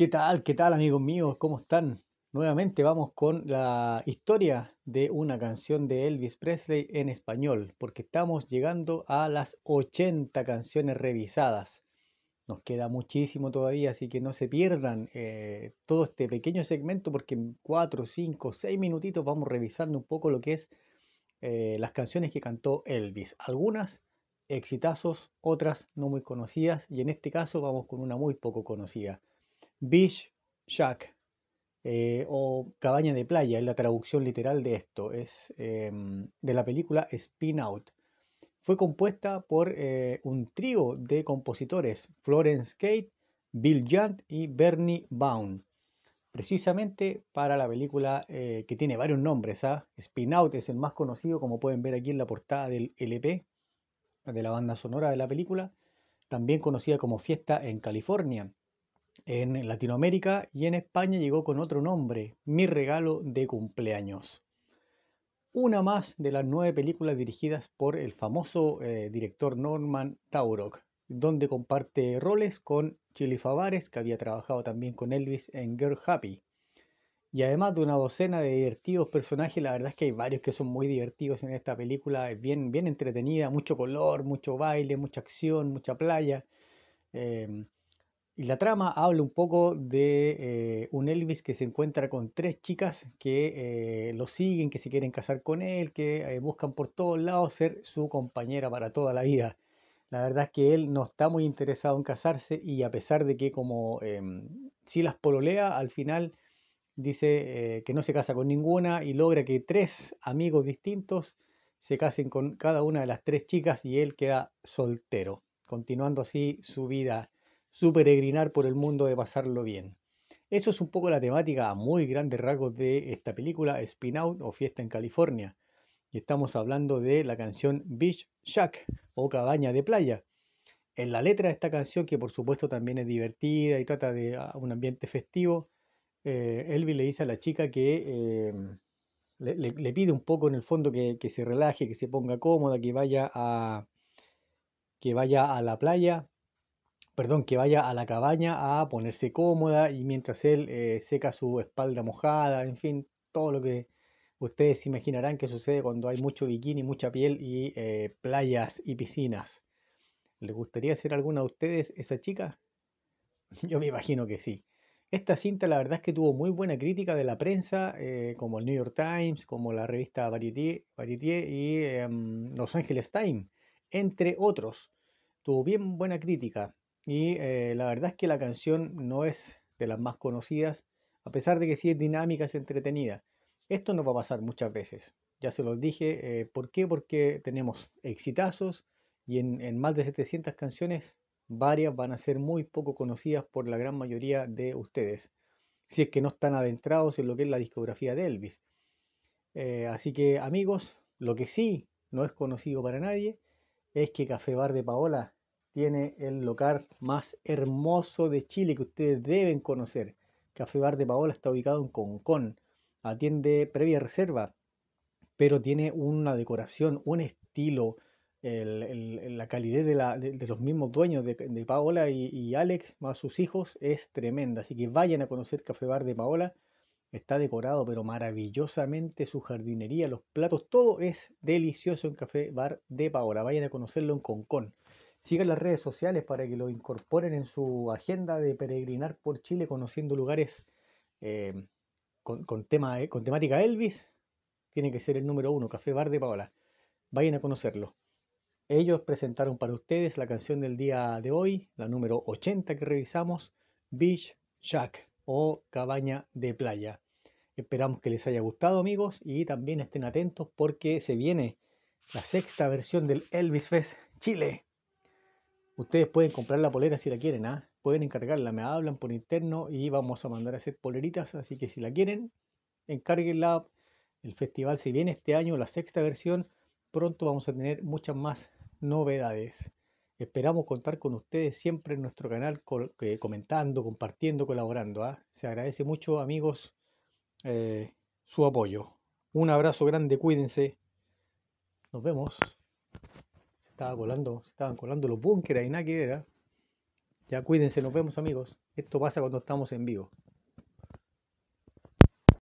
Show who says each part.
Speaker 1: ¿Qué tal? ¿Qué tal amigos míos? ¿Cómo están? Nuevamente vamos con la historia de una canción de Elvis Presley en español, porque estamos llegando a las 80 canciones revisadas. Nos queda muchísimo todavía, así que no se pierdan eh, todo este pequeño segmento, porque en 4, 5, 6 minutitos vamos revisando un poco lo que es eh, las canciones que cantó Elvis. Algunas exitazos, otras no muy conocidas, y en este caso vamos con una muy poco conocida. Beach Shack eh, o Cabaña de Playa, es la traducción literal de esto, es em, de la película Spin Out. Fue compuesta por eh, un trío de compositores, Florence Kate, Bill Jant y Bernie Baum, precisamente para la película eh, que tiene varios nombres. ¿ah? Spin Out es el más conocido, como pueden ver aquí en la portada del LP, de la banda sonora de la película, también conocida como Fiesta en California en Latinoamérica y en España llegó con otro nombre, Mi regalo de cumpleaños. Una más de las nueve películas dirigidas por el famoso eh, director Norman Taurog, donde comparte roles con Chili Favares, que había trabajado también con Elvis en Girl Happy. Y además de una docena de divertidos personajes, la verdad es que hay varios que son muy divertidos en esta película, es bien, bien entretenida, mucho color, mucho baile, mucha acción, mucha playa. Em, y la trama habla un poco de eh, un Elvis que se encuentra con tres chicas que eh, lo siguen, que se quieren casar con él, que eh, buscan por todos lados ser su compañera para toda la vida. La verdad es que él no está muy interesado en casarse y a pesar de que como em, si las pololea, al final dice que no se casa con ninguna y logra que tres amigos distintos se casen con cada una de las tres chicas y él queda soltero, continuando así su vida su peregrinar por el mundo de pasarlo bien. Eso es un poco la temática a muy grandes rasgos de esta película, Spin Out o Fiesta en California. Y estamos hablando de la canción Beach Shack o Cabaña de Playa. En la letra de esta canción, que por supuesto también es divertida y trata de ah, un ambiente festivo, eh, Elvis le dice a la chica que em, le, pide un poco en el fondo que, se relaje, que se ponga cómoda, que vaya a, que vaya a la playa perdón, que vaya a la cabaña a ponerse cómoda y mientras él eh, seca su espalda mojada, en fin, todo lo que ustedes imaginarán que sucede cuando hay mucho bikini, mucha piel y eh, playas y piscinas. ¿Les gustaría ser alguna de ustedes esa chica? Yo me imagino que sí. Esta cinta la verdad es que tuvo muy buena crítica de la prensa, eh, como el New York Times, como la revista Variety, y em, Los Angeles Times, entre otros. Tuvo bien buena crítica. Y eh, la verdad es que la canción no es de las más conocidas, a pesar de que sí es dinámica, es entretenida. Esto no va a pasar muchas veces. Ya se los dije, eh, ¿por qué? Porque tenemos exitazos y en, más de 700 canciones, varias van a ser muy poco conocidas por la gran mayoría de ustedes, si es que no están adentrados en lo que es la discografía de Elvis. Eh, así que amigos, lo que sí no es conocido para nadie es que Café Bar de Paola tiene el lugar más hermoso de Chile que ustedes deben conocer. Café Bar de Paola está ubicado en Concón. Atiende previa reserva, pero tiene una decoración, un estilo, la calidez de, los mismos dueños de, Paola y, y, Alex, más sus hijos, es tremenda. Así que vayan a conocer Café Bar de Paola. Está decorado, pero maravillosamente su jardinería, los platos, todo es delicioso en Café Bar de Paola. Vayan a conocerlo en Concón sigan las redes sociales para que lo incorporen en su agenda de peregrinar por Chile conociendo lugares eh, con, tema, eh, con temática Elvis. Tiene que ser el número uno, Café Bar de Paola. Vayan a conocerlo. Ellos presentaron para ustedes la canción del día de hoy, la número 80 que revisamos, Beach Shack o Cabaña de Playa. Esperamos que les haya gustado amigos y también estén atentos porque se viene la sexta versión del Elvis Fest Chile. Ustedes pueden comprar la polera si la quieren, ¿ah? Pueden encargarla, me hablan por interno y vamos a mandar a hacer poleritas, así que si la quieren, encárguenla. El festival se si viene este año, la sexta versión, pronto vamos a tener muchas más novedades. Esperamos contar con ustedes siempre en nuestro canal eh, comentando, compartiendo, colaborando. ¿ah? Se agradece mucho, amigos, eh, su apoyo. Un abrazo grande, cuídense. Nos vemos colando, estaban colando los búnkeres y nada que era. ¿ah? Ya cuídense, nos vemos amigos. Esto pasa cuando estamos en vivo.